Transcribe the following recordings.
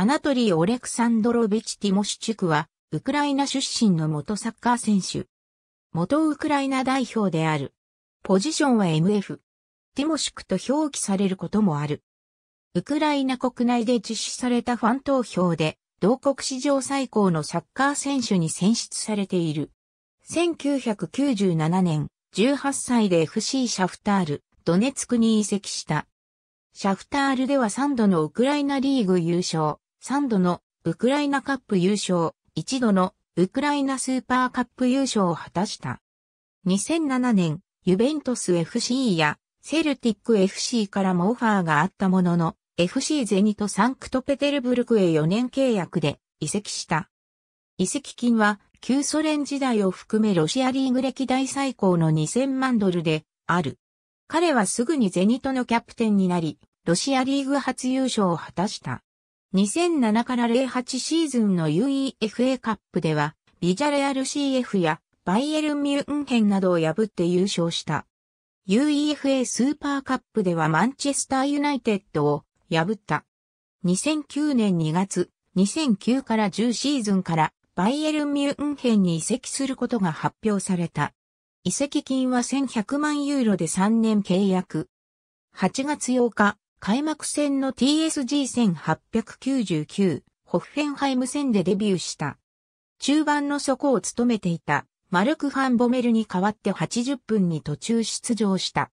アナトリー・オレクサンドロビチ・ティモシチュクは、ウクライナ出身の元サッカー選手。元ウクライナ代表である。ポジションは MF。ティモシュクと表記されることもある。ウクライナ国内で実施されたファン投票で、同国史上最高のサッカー選手に選出されている。1997年、18歳で FC シャフタール、ドネツクに移籍した。シャフタールでは3度のウクライナリーグ優勝。3度のウクライナカップ優勝、1度のウクライナスーパーカップ優勝を果たした。2007年、ユベントス FC やセルティック FC からもオファーがあったものの、FC ゼニとサンクトペテルブルクへ4年契約で移籍した。移籍金は旧ソ連時代を含めロシアリーグ歴代最高の2000万ドルである。彼はすぐにゼニトのキャプテンになり、ロシアリーグ初優勝を果たした。2007から08シーズンの UEFA カップでは、ビジャレアル CF やバイエルン・ミュンヘンなどを破って優勝した。UEFA スーパーカップではマンチェスターユナイテッドを破った。2009年2月、2009から10シーズンからバイエルン・ミュンヘンに移籍することが発表された。移籍金は1100万ユーロで3年契約。8月8日、開幕戦の TSG1899 ホッフェンハイム戦でデビューした。中盤の底を務めていたマルク・ファン・ボメルに代わって80分に途中出場した。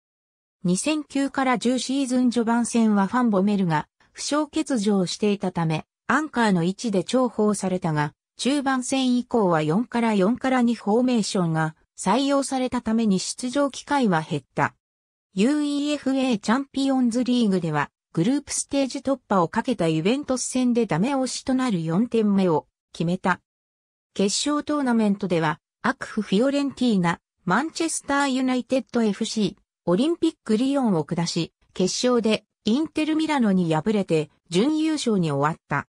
2009から10シーズン序盤戦はファン・ボメルが負傷欠場していたため、アンカーの位置で重宝されたが、中盤戦以降は4から4から2フォーメーションが採用されたために出場機会は減った。UEFA チャンピオンズリーグでは、グループステージ突破をかけたユベントス戦でダメ押しとなる4点目を決めた。決勝トーナメントでは、アクフ・フィオレンティーナ、マンチェスター・ユナイテッド FC、オリンピック・リヨンを下し、決勝でインテル・ミラノに敗れて準優勝に終わった。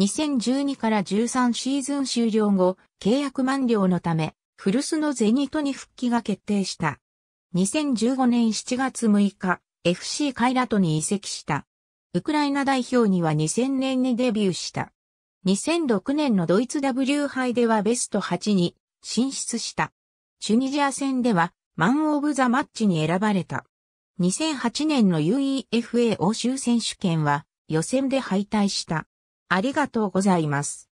2012から13シーズン終了後、契約満了のため、古巣のゼニトに復帰が決定した。2015年7月6日、FC カイラトに移籍した。ウクライナ代表には2000年にデビューした。2006年のドイツ W 杯ではベスト8に進出した。チュニジア戦ではマンオブザマッチに選ばれた。2008年の UEFA 欧州選手権は予選で敗退した。ありがとうございます。